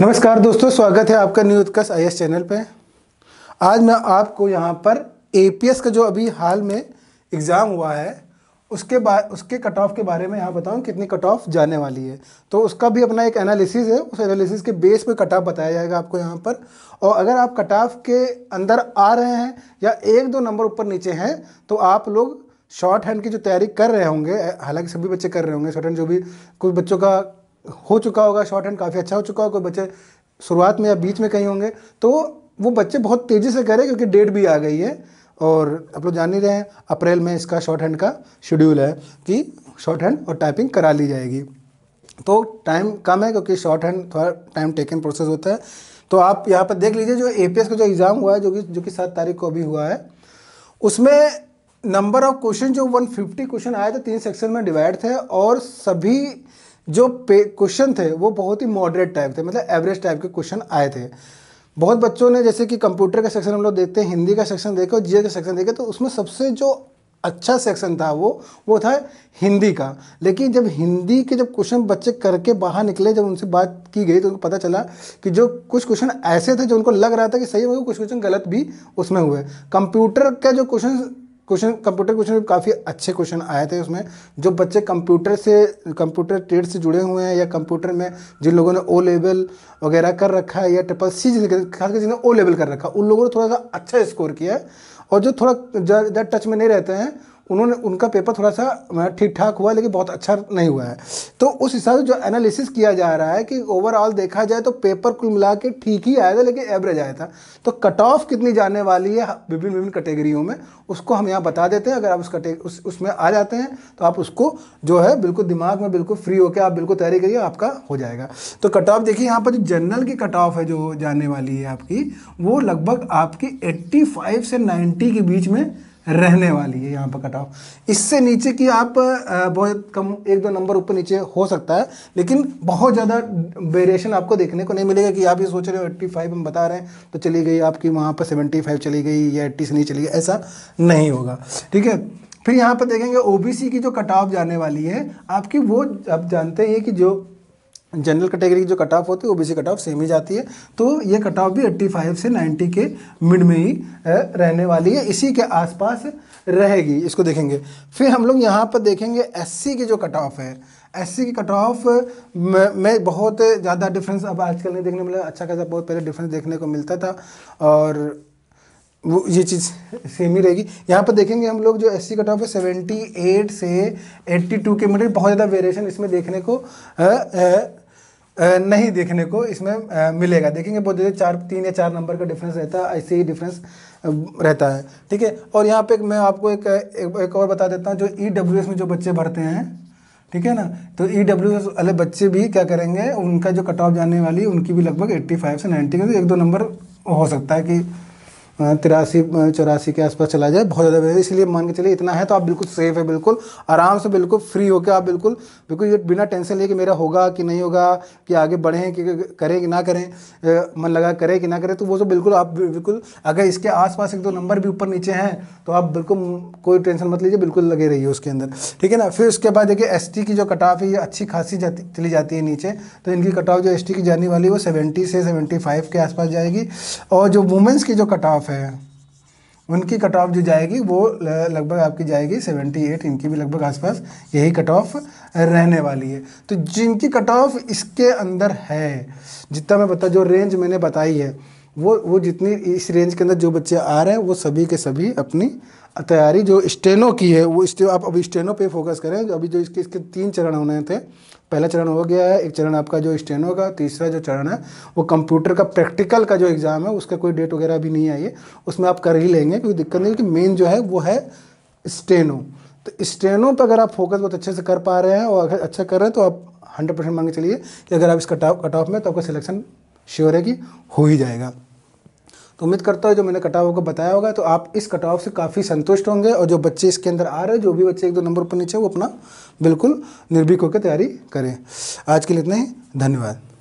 नमस्कार दोस्तों स्वागत है आपका न्यू उत्कर्ष आई चैनल पे आज मैं आपको यहाँ पर ए का जो अभी हाल में एग्ज़ाम हुआ है उसके बाद उसके कट ऑफ के बारे में यहाँ बताऊँ कितनी कट ऑफ जाने वाली है तो उसका भी अपना एक एनालिसिस है उस एनालिसिस के बेस पे कट ऑफ बताया जाएगा आपको यहाँ पर और अगर आप कट ऑफ के अंदर आ रहे हैं या एक दो नंबर ऊपर नीचे हैं तो आप लोग शॉर्ट हैंड की जो तैयारी कर रहे होंगे हालांकि सभी बच्चे कर रहे होंगे शॉर्ट हैंड जो भी कुछ बच्चों का हो चुका होगा शॉर्ट हैंड काफ़ी अच्छा हो चुका होगा कोई बच्चे शुरुआत में या बीच में कहीं होंगे तो वो बच्चे बहुत तेज़ी से करें क्योंकि डेट भी आ गई है और आप लोग जान ही रहे हैं अप्रैल में इसका शॉर्ट हैंड का शेड्यूल है कि शॉर्ट हैंड और टाइपिंग करा ली जाएगी तो टाइम कम है क्योंकि शॉर्ट हैंड थोड़ा टाइम टेकन प्रोसेस होता है तो आप यहाँ पर देख लीजिए जो ए का जो एग्ज़ाम हुआ है जो कि जो कि सात तारीख को अभी हुआ है उसमें नंबर ऑफ क्वेश्चन जो 150 क्वेश्चन आए थे तीन सेक्शन में डिवाइड थे और सभी जो क्वेश्चन थे वो बहुत ही मॉडरेट टाइप थे मतलब एवरेज टाइप के क्वेश्चन आए थे बहुत बच्चों ने जैसे कि कंप्यूटर का सेक्शन हम लोग देखते हैं हिंदी का सेक्शन देखे और जीए का सेक्शन देखे तो उसमें सबसे जो अच्छा सेक्शन था वो वो था हिंदी का लेकिन जब हिंदी के जब क्वेश्चन बच्चे करके बाहर निकले जब उनसे बात की गई तो उनको पता चला कि जो कुछ क्वेश्चन ऐसे थे जो उनको लग रहा था कि सही हो कुछ क्वेश्चन गलत भी उसमें हुए कंप्यूटर का जो क्वेश्चन क्वेश्चन कंप्यूटर क्वेश्चन काफ़ी अच्छे क्वेश्चन आए थे उसमें जो बच्चे कंप्यूटर से कंप्यूटर ट्रेड से जुड़े हुए हैं या कंप्यूटर में जिन लोगों ने ओ लेवल वगैरह कर रखा है या ट्रिपल सी खासकर जिन्हें ओ लेवल कर रखा है उन लोगों ने थोड़ा सा अच्छा स्कोर किया है और जो थोड़ा ज़्यादा टच में नहीं रहते हैं उन्होंने उनका पेपर थोड़ा सा ठीक ठाक हुआ लेकिन बहुत अच्छा नहीं हुआ है तो उस हिसाब से जो एनालिसिस किया जा रहा है कि ओवरऑल देखा जाए तो पेपर कुल मिला के ठीक ही आया था लेकिन एवरेज आया था तो कट ऑफ कितनी जाने वाली है विभिन्न विभिन्न कैटेगरियों में उसको हम यहाँ बता देते हैं अगर आप उस कटे उस उसमें आ जाते हैं तो आप उसको जो है बिल्कुल दिमाग में बिल्कुल फ्री होकर आप बिल्कुल तैयारी करिए आपका हो जाएगा तो कट ऑफ देखिए यहाँ पर जो जनरल की कट ऑफ है जो जाने वाली है आपकी वो लगभग आपकी एट्टी से नाइन्टी के बीच में रहने वाली है यहाँ पर कट ऑफ इससे नीचे की आप बहुत कम एक दो नंबर ऊपर नीचे हो सकता है लेकिन बहुत ज़्यादा वेरिएशन आपको देखने को नहीं मिलेगा कि आप ये सोच रहे हो एट्टी फाइव हम बता रहे हैं तो चली गई आपकी वहाँ पर सेवेंटी फाइव चली गई या एट्टी से नहीं चली गई ऐसा नहीं होगा ठीक है फिर यहाँ पर देखेंगे ओ की जो कट ऑफ जाने वाली है आपकी वो आप जानते हैं कि जो जनरल कैटेगरी की जो कट ऑफ होती है ओबीसी कट ऑफ सेम ही जाती है तो ये कट ऑफ भी 85 से 90 के मिड में ही रहने वाली है इसी के आसपास रहेगी इसको देखेंगे फिर हम लोग यहाँ पर देखेंगे एससी की जो कट ऑफ है एससी की कट ऑफ में बहुत ज़्यादा डिफरेंस अब आजकल नहीं देखने मिला अच्छा खासा बहुत पहले डिफरेंस देखने को मिलता था और वो ये चीज़ सेम ही रहेगी यहाँ पर देखेंगे हम लोग जो एस सी कट ऑफ है सेवेंटी एट से एट्टी टू के मतलब बहुत ज़्यादा वेरिएशन इसमें देखने को आ, आ, नहीं देखने को इसमें मिलेगा देखेंगे बहुत जैसे चार तीन या चार नंबर का डिफरेंस रहता है ऐसे ही डिफरेंस रहता है ठीक है और यहाँ पे मैं आपको एक एक, एक और बता देता हूँ जो ई e में जो बच्चे भरते हैं ठीक है ना तो ई डब्ल्यू एस वाले बच्चे भी क्या करेंगे उनका जो कट ऑफ जाने वाली उनकी भी लगभग एट्टी फाइव से नाइन्टी तो एक दो नंबर हो सकता है कि तिरासी चौरासी के आसपास चला जाए बहुत ज़्यादा इसलिए मान के चलिए इतना है तो आप बिल्कुल सेफ है बिल्कुल आराम से बिल्कुल फ्री होकर आप बिल्कुल बिल्कुल ये बिना टेंशन लिए कि मेरा होगा कि नहीं होगा कि आगे बढ़ें कि करें कि ना करें मन लगा करें कि ना करें तो वो तो बिल्कुल आप बिल्कुल अगर इसके आसपास एक दो नंबर भी ऊपर नीचे हैं तो आप बिल्कुल कोई टेंशन मत लीजिए बिल्कुल लगे रहिए उसके अंदर ठीक है ना फिर उसके बाद देखिए एस की जो कटाफ है ये अच्छी खासी जाती चली जाती है नीचे तो इनकी कटाफ जो एस की जाने वाली वो सेवेंटी से सेवेंटी के आसपास जाएगी और जो वुमेंस की जो कटाफ ऑफ है उनकी कट ऑफ जो जाएगी वो लगभग आपकी जाएगी 78 इनकी भी लगभग आसपास यही कट ऑफ रहने वाली है तो जिनकी कट ऑफ इसके अंदर है जितना मैं बता जो रेंज मैंने बताई है वो वो जितनी इस रेंज के अंदर जो बच्चे आ रहे हैं वो सभी के सभी अपनी तैयारी जो स्टेनो की है वो स्टे आप अभी स्टेनो पे फोकस करें अभी जो इसके इसके तीन चरण होने थे पहला चरण हो गया है एक चरण आपका जो स्टेनो का तीसरा जो चरण है वो कंप्यूटर का प्रैक्टिकल का जो एग्ज़ाम है उसका कोई डेट वगैरह अभी नहीं आई है उसमें आप कर ही लेंगे क्योंकि दिक्कत नहीं क्योंकि मेन जो है वो है स्टेनो तो स्टेनो पर अगर आप फोकस बहुत अच्छे से कर पा रहे हैं और अच्छा कर रहे हैं तो आप हंड्रेड परसेंट मांगे चलिए कि अगर आप इस कट ऑफ में तो आपका सिलेक्शन श्योर है कि हो ही जाएगा तो उम्मीद करता हूँ जो मैंने कटाव को बताया होगा तो आप इस कटाव से काफ़ी संतुष्ट होंगे और जो बच्चे इसके अंदर आ रहे हैं जो भी बच्चे एक दो नंबर पर नीचे वो अपना बिल्कुल निर्भीक होकर तैयारी करें आज के लिए इतना ही धन्यवाद